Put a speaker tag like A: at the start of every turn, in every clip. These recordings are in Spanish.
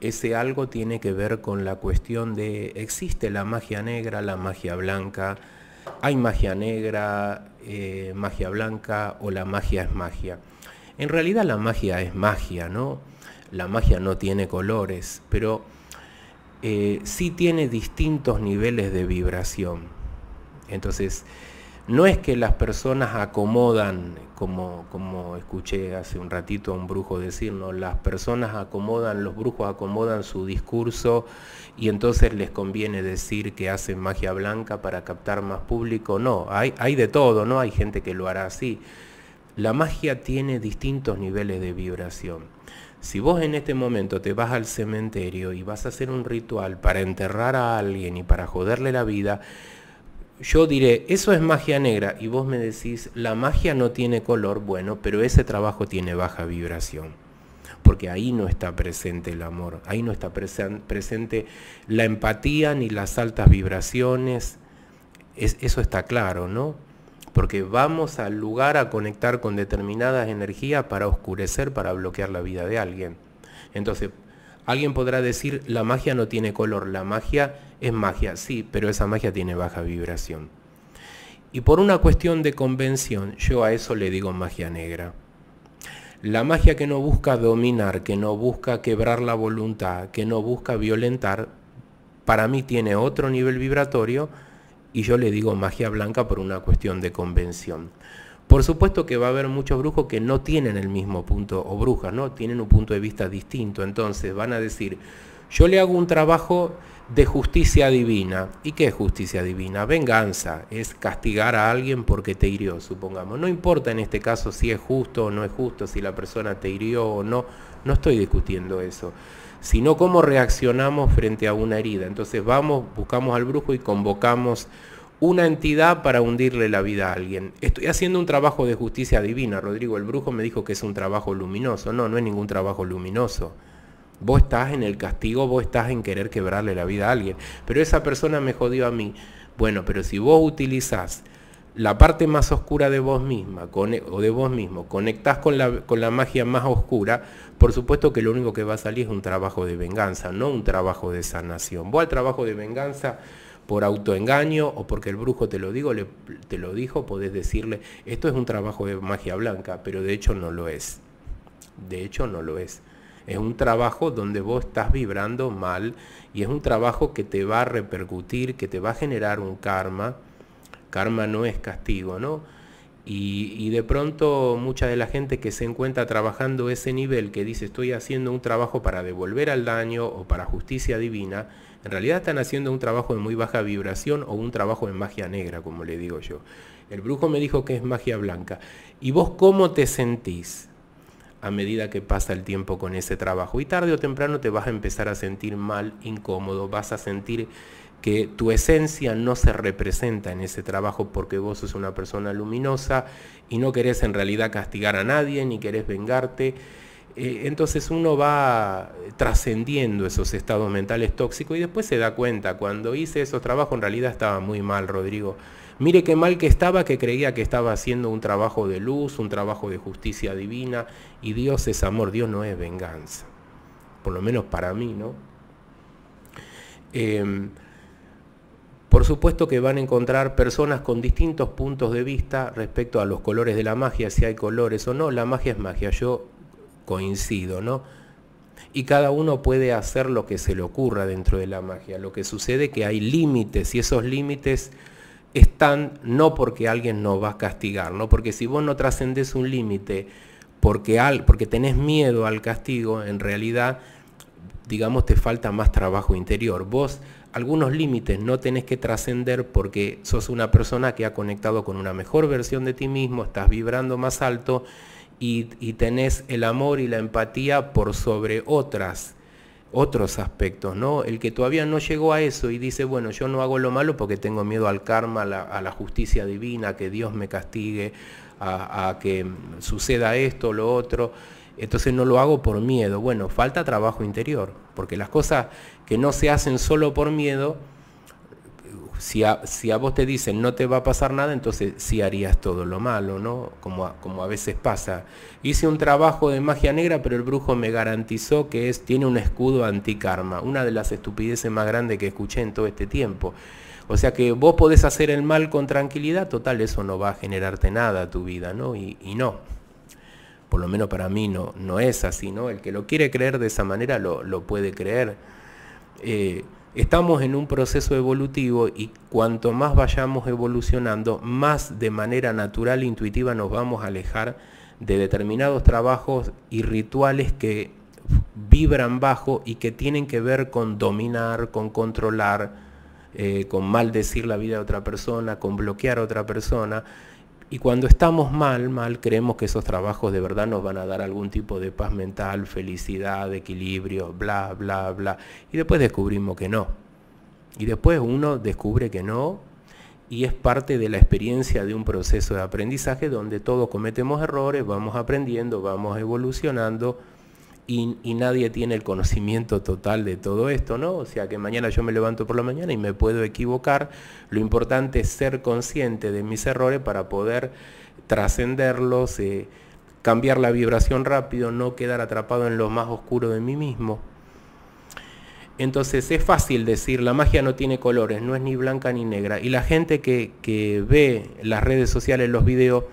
A: ese algo tiene que ver con la cuestión de existe la magia negra, la magia blanca, hay magia negra, eh, magia blanca o la magia es magia. En realidad la magia es magia, ¿no? La magia no tiene colores, pero eh, sí tiene distintos niveles de vibración. Entonces, no es que las personas acomodan, como, como escuché hace un ratito a un brujo no, las personas acomodan, los brujos acomodan su discurso y entonces les conviene decir que hacen magia blanca para captar más público. No, hay, hay de todo, ¿no? Hay gente que lo hará así. La magia tiene distintos niveles de vibración. Si vos en este momento te vas al cementerio y vas a hacer un ritual para enterrar a alguien y para joderle la vida, yo diré, eso es magia negra, y vos me decís, la magia no tiene color, bueno, pero ese trabajo tiene baja vibración, porque ahí no está presente el amor, ahí no está presente la empatía ni las altas vibraciones, eso está claro, ¿no? Porque vamos al lugar a conectar con determinadas energías para oscurecer, para bloquear la vida de alguien. Entonces, Alguien podrá decir, la magia no tiene color, la magia es magia, sí, pero esa magia tiene baja vibración. Y por una cuestión de convención, yo a eso le digo magia negra. La magia que no busca dominar, que no busca quebrar la voluntad, que no busca violentar, para mí tiene otro nivel vibratorio y yo le digo magia blanca por una cuestión de convención. Por supuesto que va a haber muchos brujos que no tienen el mismo punto, o brujas, ¿no? Tienen un punto de vista distinto. Entonces van a decir, yo le hago un trabajo de justicia divina. ¿Y qué es justicia divina? Venganza, es castigar a alguien porque te hirió, supongamos. No importa en este caso si es justo o no es justo, si la persona te hirió o no, no estoy discutiendo eso, sino cómo reaccionamos frente a una herida. Entonces vamos, buscamos al brujo y convocamos una entidad para hundirle la vida a alguien. Estoy haciendo un trabajo de justicia divina. Rodrigo el Brujo me dijo que es un trabajo luminoso. No, no es ningún trabajo luminoso. Vos estás en el castigo, vos estás en querer quebrarle la vida a alguien. Pero esa persona me jodió a mí. Bueno, pero si vos utilizás la parte más oscura de vos misma e, o de vos mismo, conectás con la, con la magia más oscura, por supuesto que lo único que va a salir es un trabajo de venganza, no un trabajo de sanación. Vos al trabajo de venganza por autoengaño o porque el brujo te lo, digo, le, te lo dijo, podés decirle, esto es un trabajo de magia blanca, pero de hecho no lo es. De hecho no lo es. Es un trabajo donde vos estás vibrando mal y es un trabajo que te va a repercutir, que te va a generar un karma. Karma no es castigo, ¿no? Y, de pronto mucha de la gente que se encuentra trabajando ese nivel que dice estoy haciendo un trabajo para devolver al daño o para justicia divina, en realidad están haciendo un trabajo de muy baja vibración o un trabajo de magia negra, como le digo yo. El brujo me dijo que es magia blanca. ¿Y vos cómo te sentís a medida que pasa el tiempo con ese trabajo? Y tarde o temprano te vas a empezar a sentir mal, incómodo, vas a sentir que tu esencia no se representa en ese trabajo porque vos sos una persona luminosa y no querés en realidad castigar a nadie ni querés vengarte. Eh, entonces uno va trascendiendo esos estados mentales tóxicos y después se da cuenta, cuando hice esos trabajos en realidad estaba muy mal, Rodrigo. Mire qué mal que estaba, que creía que estaba haciendo un trabajo de luz, un trabajo de justicia divina, y Dios es amor, Dios no es venganza, por lo menos para mí, ¿no? Eh, por supuesto que van a encontrar personas con distintos puntos de vista respecto a los colores de la magia, si hay colores o no, la magia es magia, yo coincido, ¿no? Y cada uno puede hacer lo que se le ocurra dentro de la magia. Lo que sucede es que hay límites y esos límites están no porque alguien no va a castigar, ¿no? Porque si vos no trascendés un límite porque, al, porque tenés miedo al castigo, en realidad, digamos, te falta más trabajo interior. Vos algunos límites no tenés que trascender porque sos una persona que ha conectado con una mejor versión de ti mismo, estás vibrando más alto y, tenés el amor y la empatía por sobre otras otros aspectos, ¿no? El que todavía no llegó a eso y dice, bueno, yo no hago lo malo porque tengo miedo al karma, a la, justicia divina, a que Dios me castigue, a, a que suceda esto, lo otro. Entonces no lo hago por miedo. Bueno, falta trabajo interior, porque las cosas que no se hacen solo por miedo, si a, vos te dicen no te va a pasar nada, entonces sí harías todo lo malo, ¿no? Como a, veces pasa. Hice un trabajo de magia negra, pero el brujo me garantizó que es, tiene un escudo anti-karma, una de las estupideces más grandes que escuché en todo este tiempo. O sea que vos podés hacer el mal con tranquilidad, total, eso no va a generarte nada a tu vida, ¿no? y no por lo menos para mí no, no es así, ¿no? El que lo quiere creer de esa manera lo, puede creer. Eh, estamos en un proceso evolutivo y cuanto más vayamos evolucionando, más de manera natural e intuitiva nos vamos a alejar de determinados trabajos y rituales que vibran bajo y que tienen que ver con dominar, con controlar, eh, con maldecir la vida de otra persona, con bloquear a otra persona. Y cuando estamos mal, mal, creemos que esos trabajos de verdad nos van a dar algún tipo de paz mental, felicidad, equilibrio, bla, bla, bla. Y después descubrimos que no. Y después uno descubre que no y es parte de la experiencia de un proceso de aprendizaje donde todos cometemos errores, vamos aprendiendo, vamos evolucionando y, nadie tiene el conocimiento total de todo esto, ¿no? O sea que mañana yo me levanto por la mañana y me puedo equivocar. Lo importante es ser consciente de mis errores para poder trascenderlos, eh, cambiar la vibración rápido, no quedar atrapado en lo más oscuro de mí mismo. Entonces es fácil decir, la magia no tiene colores, no es ni blanca ni negra. Y la gente que ve las redes sociales, los videos,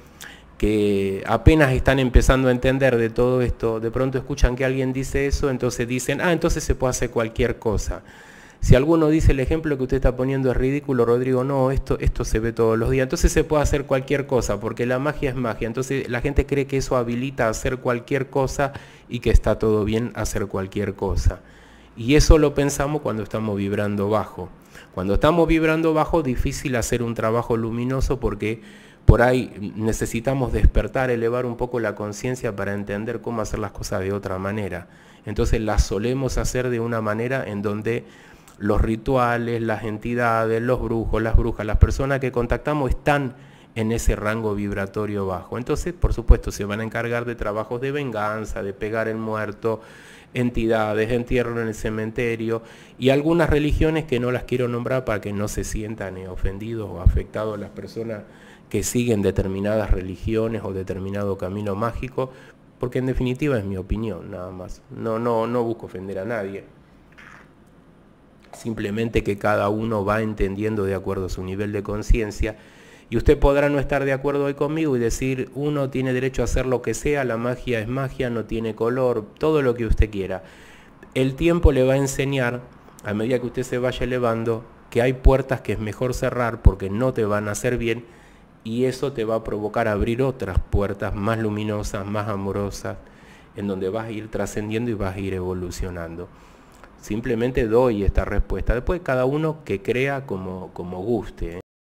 A: que apenas están empezando a entender de todo esto, de pronto escuchan que alguien dice eso, entonces dicen, ah, entonces se puede hacer cualquier cosa. Si alguno dice el ejemplo que usted está poniendo es ridículo, Rodrigo, no, esto, esto se ve todos los días. Entonces se puede hacer cualquier cosa, porque la magia es magia. Entonces la gente cree que eso habilita a hacer cualquier cosa y que está todo bien hacer cualquier cosa. Y eso lo pensamos cuando estamos vibrando bajo. Cuando estamos vibrando bajo, difícil hacer un trabajo luminoso porque por ahí necesitamos despertar, elevar un poco la conciencia para entender cómo hacer las cosas de otra manera. Entonces las solemos hacer de una manera en donde los rituales, las entidades, los brujos, las brujas, las personas que contactamos están en ese rango vibratorio bajo. Entonces, por supuesto, se van a encargar de trabajos de venganza, de pegar el muerto, entidades, entierro en el cementerio y algunas religiones que no las quiero nombrar para que no se sientan eh, ofendidos o afectados las personas que siguen determinadas religiones o determinado camino mágico, porque en definitiva es mi opinión, nada más. No, no, no busco ofender a nadie. Simplemente que cada uno va entendiendo de acuerdo a su nivel de conciencia. Y usted podrá no estar de acuerdo hoy conmigo y decir, uno tiene derecho a hacer lo que sea, la magia es magia, no tiene color, todo lo que usted quiera. El tiempo le va a enseñar, a medida que usted se vaya elevando, que hay puertas que es mejor cerrar porque no te van a hacer bien y eso te va a provocar abrir otras puertas más luminosas, más amorosas, en donde vas a ir trascendiendo y vas a ir evolucionando. Simplemente doy esta respuesta. Después cada uno que crea como, como guste. ¿eh?